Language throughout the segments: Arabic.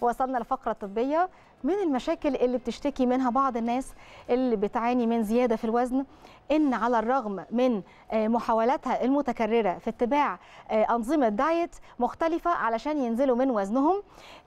وصلنا لفقره طبيه من المشاكل اللي بتشتكي منها بعض الناس اللي بتعاني من زياده في الوزن ان على الرغم من آه، محاولاتها المتكرره في اتباع آه، انظمه دايت مختلفه علشان ينزلوا من وزنهم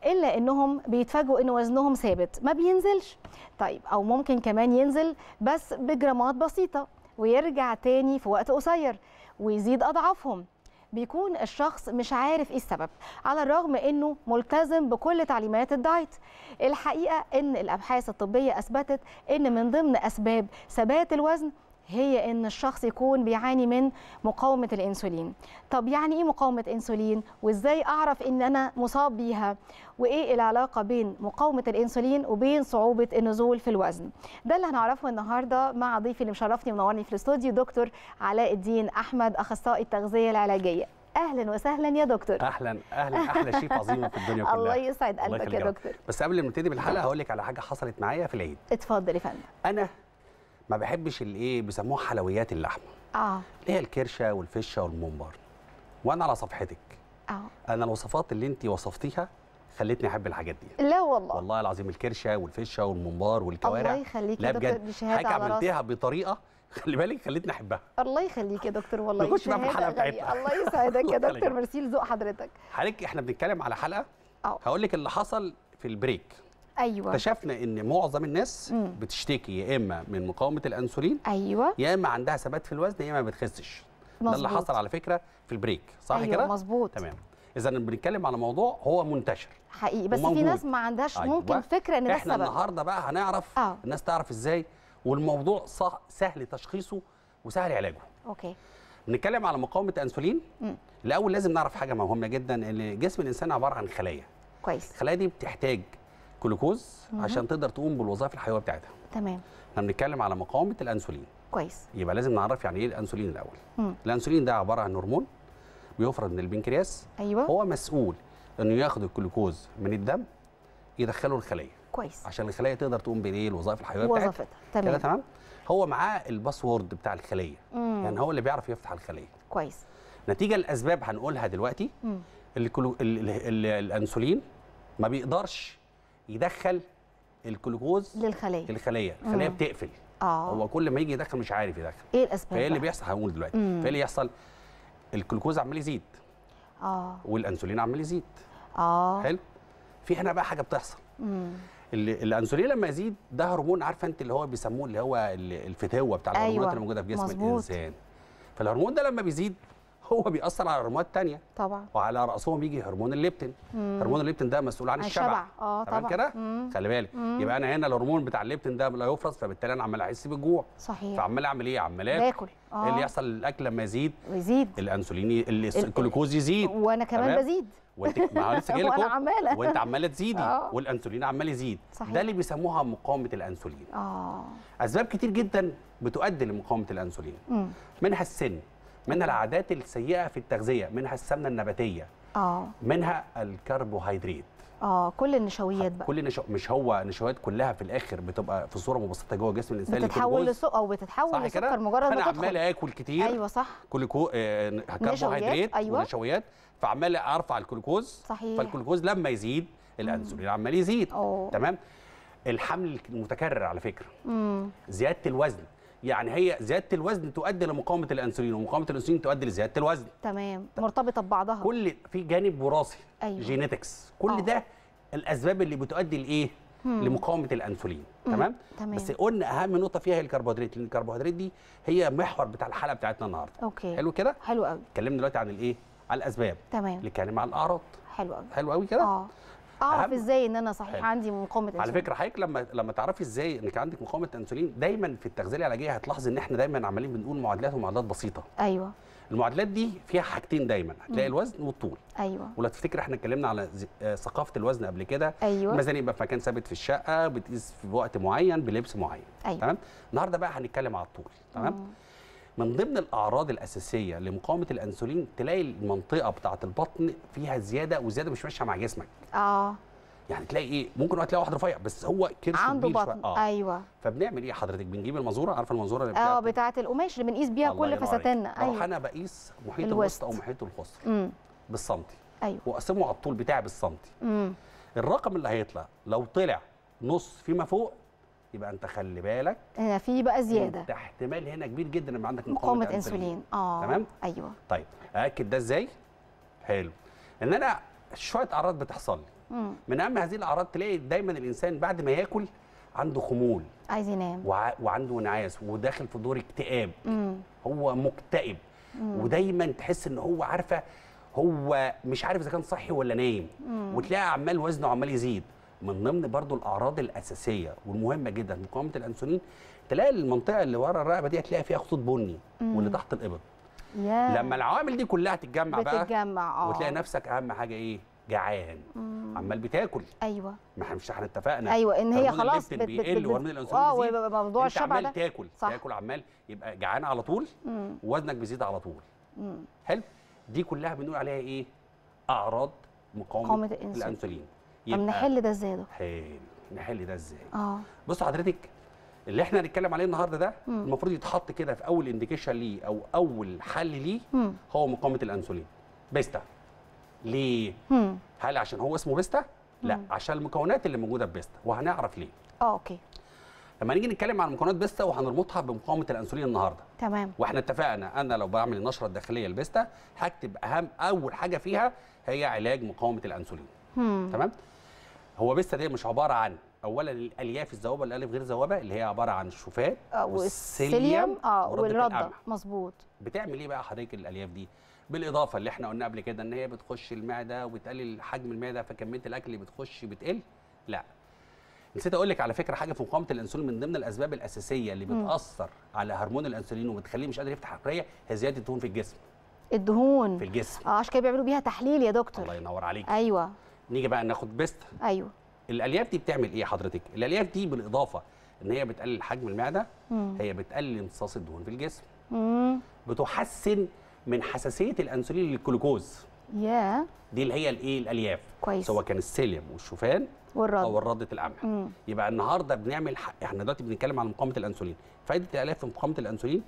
الا انهم بيتفاجئوا ان وزنهم ثابت ما بينزلش طيب او ممكن كمان ينزل بس بجرامات بسيطه ويرجع تاني في وقت قصير ويزيد اضعافهم بيكون الشخص مش عارف ايه السبب على الرغم انه ملتزم بكل تعليمات الدايت الحقيقه ان الابحاث الطبيه اثبتت ان من ضمن اسباب ثبات الوزن هي ان الشخص يكون بيعاني من مقاومه الانسولين طب يعني ايه مقاومه انسولين وازاي اعرف ان انا مصاب بيها وايه العلاقه بين مقاومه الانسولين وبين صعوبه النزول في الوزن ده اللي هنعرفه النهارده مع ضيفي اللي مشرفني ومنورني في الاستوديو دكتور علاء الدين احمد اخصائي التغذيه العلاجيه اهلا وسهلا يا دكتور اهلا اهلا احلى شيء عظيمه في الدنيا كلها الله يسعد قلبك يا دكتور بس قبل ما نبتدي بالحلقه هقول لك على حاجه حصلت معايا في العيد اتفضل يا فندم انا ما بحبش الايه بيسموها حلويات اللحمه اه اللي هي الكرشه والفشه والممبار وانا على صفحتك اه انا الوصفات اللي انت وصفتيها خلتني احب الحاجات دي لا والله والله العظيم الكرشه والفشه والممبار والكوارع الله يخليك لا بجد حاجه عملتيها بطريقه خلي بالك خلتني احبها الله يخليك يا دكتور والله نخش بقى في الحلقه بتاعتنا الله يسعدك يا دكتور ميرسي لذوق حضرتك حضرتك احنا بنتكلم على حلقه اه هقول لك اللي حصل في البريك ايوه اكتشفنا ان معظم الناس مم. بتشتكي يا اما من مقاومه الانسولين ايوه يا اما عندها ثبات في الوزن يا اما ما بتخسش ده اللي حصل على فكره في البريك صح أيوة كده مظبوط تمام اذا بنتكلم على موضوع هو منتشر حقيقي بس وموجود. في ناس ما عندهاش أيوة. ممكن فكره ان ده احنا النهارده بقى هنعرف آه. الناس تعرف ازاي والموضوع صح سهل تشخيصه وسهل علاجه اوكي بنتكلم على مقاومه الانسولين الاول لازم نعرف حاجه مهمه جدا ان جسم الانسان عباره عن خلايا كويس الخلايا دي بتحتاج جلوكوز عشان تقدر تقوم بالوظائف الحيويه بتاعتها تمام احنا بنتكلم على مقاومه الانسولين كويس يبقى لازم نعرف يعني ايه الانسولين الاول مم. الانسولين ده عباره عن هرمون بيفرز من البنكرياس ايوه هو مسؤول انه ياخد الجلوكوز من الدم يدخله الخليه كويس عشان الخليه تقدر تقوم بايه الوظائف الحيويه بتاعتها وظيفتها تمام كده تمام هو معاه الباسورد بتاع الخليه مم. يعني هو اللي بيعرف يفتح الخليه كويس نتيجه لاسباب هنقولها دلوقتي الانسولين ما بيقدرش يدخل الجلوكوز للخليه للخليه الخليه بتقفل آه. هو كل ما يجي يدخل مش عارف يدخل ايه الاسباب فايه اللي بيحصل هقول دلوقتي فايه اللي يحصل الجلوكوز عمال يزيد اه والانسولين عمال يزيد اه حلو في هنا بقى حاجه بتحصل امم الانسولين لما يزيد ده هرمون عارفه انت اللي هو بيسموه اللي هو الفتاوه بتاع الهرمونات أيوة. اللي موجوده في جسم مزبوط. الانسان فالهرمون ده لما بيزيد هو بيأثر على هرمونات تانية طبعا وعلى رأسهم بيجي هرمون الليبتين مم. هرمون الليبتين ده مسؤول عن الشبع اه طبعا كده خلي بالك يبقى انا هنا الهرمون بتاع الليبتين ده لا يفرز فبالتالي انا عمال احس بالجوع صحيح فعمال اعمل ايه عمال اكل إيه آه. اللي يحصل الاكل لما يزيد يزيد الانسولين الجلوكوز يزيد وانا كمان بزيد وانت ما لسه جاي لكم وانت عماله تزيدي آه. والانسولين عمال يزيد صحيح. ده اللي بيسموها مقاومه الانسولين اه اسباب كتير جدا بتؤدي لمقاومه الانسولين مم. منها السن من العادات السيئه في التغذيه منها السمنه النباتيه اه منها الكربوهيدرات اه كل النشويات بقى كل النشويات مش هو النشويات كلها في الاخر بتبقى في صوره مبسطه جوه جسم الانسان بتتحول لسكر او بتتحول لسكر مجرد ما انا عمال اكل كتير ايوه صح كل كو... آه... كربوهيدرات أيوة. ونشويات فعمال ارفع الجلوكوز صحيح فالجلوكوز لما يزيد الانسولين عمال يزيد أوه. تمام الحمل المتكرر على فكره مم. زياده الوزن يعني هي زياده الوزن تؤدي لمقاومه الانسولين ومقاومه الانسولين تؤدي لزياده الوزن تمام مرتبطه ببعضها كل في جانب وراثي أيوة. جينيتكس كل أوه. ده الاسباب اللي بتؤدي لايه لمقاومه الانسولين تمام؟, تمام بس قلنا اهم نقطه فيها هي الكربوهيدرات لان الكربوهيدرات دي هي محور بتاع الحلقه بتاعتنا النهارده اوكي حلو كده حلو قوي اتكلمنا دلوقتي عن الايه على الاسباب تمام نتكلم عن الاعراض حلو قوي حلو قوي كده اه اعرف ازاي ان انا صحيح عندي مقاومه انسولين على فكره حضرتك لما لما تعرفي ازاي انك عندك مقاومه انسولين دايما في التغذيه العلاجيه هتلاحظي ان احنا دايما عمالين بنقول معادلات ومعادلات بسيطه ايوه المعادلات دي فيها حاجتين دايما هتلاقي الوزن والطول ايوه ولو تفتكر احنا اتكلمنا على آه، ثقافه الوزن قبل كده أيوة. الميزان يبقى في مكان ثابت في الشقه بتقيس في وقت معين بلبس معين أيوة. تمام النهارده بقى هنتكلم على الطول تمام من ضمن الاعراض الاساسيه لمقاومه الانسولين تلاقي المنطقه بتاعه البطن فيها زياده وزياده مش ماشيه مع جسمك اه يعني تلاقي ايه ممكن وقت تلاقي واحد رفيع بس هو كرش عنده بطن آه. ايوه فبنعمل ايه حضرتك بنجيب المزوره عارفه المزوره اللي اه بتاعه القماش اللي بنقيس بيها كل فساتيننا آه، ايوه انا بقيس محيط الوسط او محيط الخصر بالسنتي ايوه واقسمه على الطول بتاعي بالسنتي الرقم اللي هيطلع لو طلع نص فيما فوق يبقى انت خلي بالك هنا آه، في بقى زياده انت احتمال هنا كبير جدا يبقى عندك مقاومه, انسولين اه تمام ايوه طيب ااكد ده ازاي حلو ان انا شويه اعراض بتحصل لي من اهم هذه الاعراض تلاقي دايما الانسان بعد ما ياكل عنده خمول عايز ينام وع وعنده انعاس وداخل في دور اكتئاب مم. هو مكتئب مم. ودايما تحس ان هو عارفه هو مش عارف اذا كان صحي ولا نايم وتلاقي عمال وزنه عمال يزيد من ضمن برضو الاعراض الاساسيه والمهمه جدا مقاومه الانسولين تلاقي المنطقه اللي ورا الرقبه دي هتلاقي فيها خطوط بني واللي تحت الابط yeah. لما العوامل دي كلها تتجمع بقى بتتجمع اه وتلاقي نفسك اهم حاجه ايه جعان عمال بتاكل ايوه ما احنا مش احنا اتفقنا ايوه ان هي خلاص بتقل بيقل وهرمون الانسولين اه ويبقى موضوع الشبع عمال ده تاكل صح. تاكل عمال يبقى جعان على طول مم. ووزنك بيزيد على طول حلو دي كلها بنقول عليها ايه اعراض مقاومه الانسولين طب نحل ده ازاي ده؟ حلو نحل ده ازاي؟ اه بص حضرتك اللي احنا هنتكلم عليه النهارده ده مم. المفروض يتحط كده في اول انديكيشن ليه او اول حل ليه هو مقاومه الانسولين بيستا ليه؟ مم. هل عشان هو اسمه بيستا؟ لا مم. عشان المكونات اللي موجوده في بيستا وهنعرف ليه. اه اوكي. لما نيجي نتكلم عن مكونات بيستا وهنربطها بمقاومه الانسولين النهارده. تمام. واحنا اتفقنا انا لو بعمل النشره الداخليه لبيستا هكتب اهم اول حاجه فيها هي علاج مقاومه الانسولين. مم. تمام؟ هو بيستا دي مش عباره عن اولا الالياف الذوبه الالياف غير ذوبه اللي هي عباره عن الشوفان آه، والسيليوم اه والرده مظبوط بتعمل ايه بقى حضرتك الالياف دي بالاضافه اللي احنا قلنا قبل كده ان هي بتخش المعده وبتقلل حجم المعده فكميه الاكل اللي بتخش بتقل لا نسيت اقول لك على فكره حاجه في مقاومه الانسولين من ضمن الاسباب الاساسيه اللي بتاثر م. على هرمون الانسولين وبتخليه مش قادر يفتح حريه هي زياده الدهون في الجسم الدهون في الجسم اه عشان كده بيعملوا بيها تحليل يا دكتور الله ينور عليك ايوه نيجي بقى ناخد بيست ايوه الالياف دي بتعمل ايه حضرتك الالياف دي بالاضافه ان هي بتقلل حجم المعده مم. هي بتقلل امتصاص الدهون في الجسم مم. بتحسن من حساسيه الانسولين للجلوكوز يا yeah. دي اللي هي الايه الالياف كويس سواء كان السيليوم والشوفان والرد او رده القمح يبقى النهارده بنعمل ح... احنا دلوقتي بنتكلم عن مقاومه الانسولين فائده الالياف في مقاومه الانسولين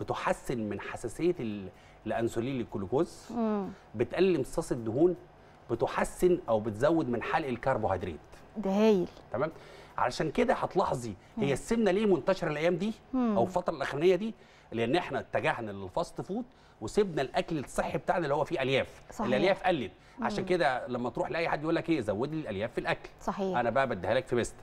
بتحسن من حساسيه ال... الانسولين للجلوكوز بتقلل امتصاص الدهون بتحسن او بتزود من حلق الكربوهيدرات ده هايل تمام علشان كده هتلاحظي هي السمنه ليه منتشره الايام دي او الفتره الاخرانيه دي لان احنا اتجهنا للفاست فود وسيبنا الاكل الصحي بتاعنا اللي هو فيه الياف صحيح. الالياف قلت عشان كده لما تروح لاي حد يقول لك ايه زود لي الالياف في الاكل صحيح. انا بقى بديها لك في بيستا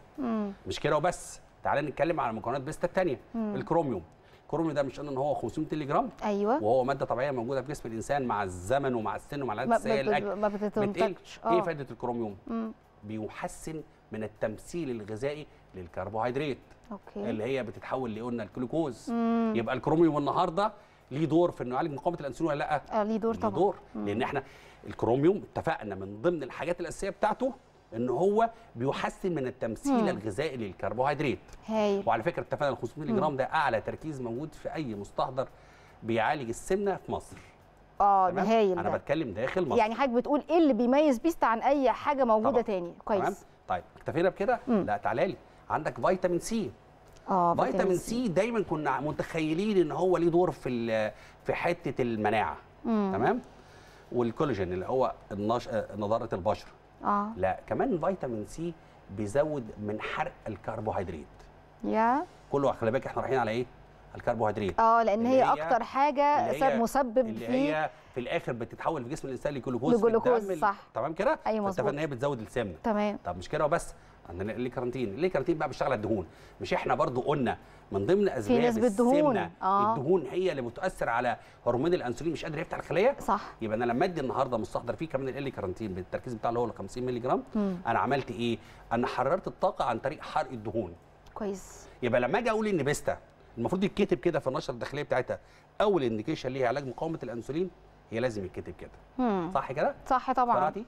مش كده وبس تعالى نتكلم على مكونات بيستا الثانيه الكروميوم كروم ده مش قلنا ان هو 500 مللي جرام ايوه وهو ماده طبيعيه موجوده في جسم الانسان مع الزمن ومع السن ومع العادات السيئه الاكل ما بتتنطقش ايه آه. فائده الكروميوم؟ مم. بيحسن من التمثيل الغذائي للكربوهيدرات أوكي. اللي هي بتتحول لقلنا الجلوكوز يبقى الكروميوم النهارده ليه دور في انه يعالج مقاومه الانسولين ولا لا؟ آه، ليه دور طبعا ليه دور لان احنا الكروميوم اتفقنا من ضمن الحاجات الاساسيه بتاعته ان هو بيحسن من التمثيل مم. الغذائي للكربوهيدرات وعلى فكره ال 500 جرام ده اعلى تركيز موجود في اي مستحضر بيعالج السمنه في مصر اه ده هايل انا ده. بتكلم داخل مصر يعني حضرتك بتقول ايه اللي بيميز بيستا عن اي حاجه موجوده طبعا. تاني كويس تمام طيب اكتفينا بكده لا تعالى لي عندك فيتامين سي اه فيتامين سي دايما كنا متخيلين ان هو ليه دور في في حته المناعه مم. تمام والكولاجين اللي هو نضاره البشره آه. لا كمان فيتامين سي بيزود من حرق الكربوهيدرات يا كله خلي بالك احنا رايحين على ايه الكربوهيدرات اه لان هي, هي اكتر حاجه سبب مسبب اللي هي في الاخر بتتحول في جسم الانسان لجلوكوز لجلوكوز صح تمام كده أيوة مظبوط ان هي بتزود السمنه تمام طب مش كده وبس عندنا الليكارنتين الليكارنتين بقى بيشتغل على الدهون مش احنا برضو قلنا من ضمن اسباب السمنه آه. الدهون هي اللي بتاثر على هرمون الانسولين مش قادر يفتح الخليه صح يبقى انا لما ادي النهارده مستحضر فيه كمان الليكارنتين بالتركيز بتاعه اللي هو 50 مللي جرام انا عملت ايه انا حررت الطاقه عن طريق حرق الدهون كويس يبقى لما اجي اقول ان بيستا المفروض يتكتب كده في النشره الداخليه بتاعتها اول انديكيشن ليه علاج مقاومه الانسولين هي لازم يتكتب كده صح كده صح طبعا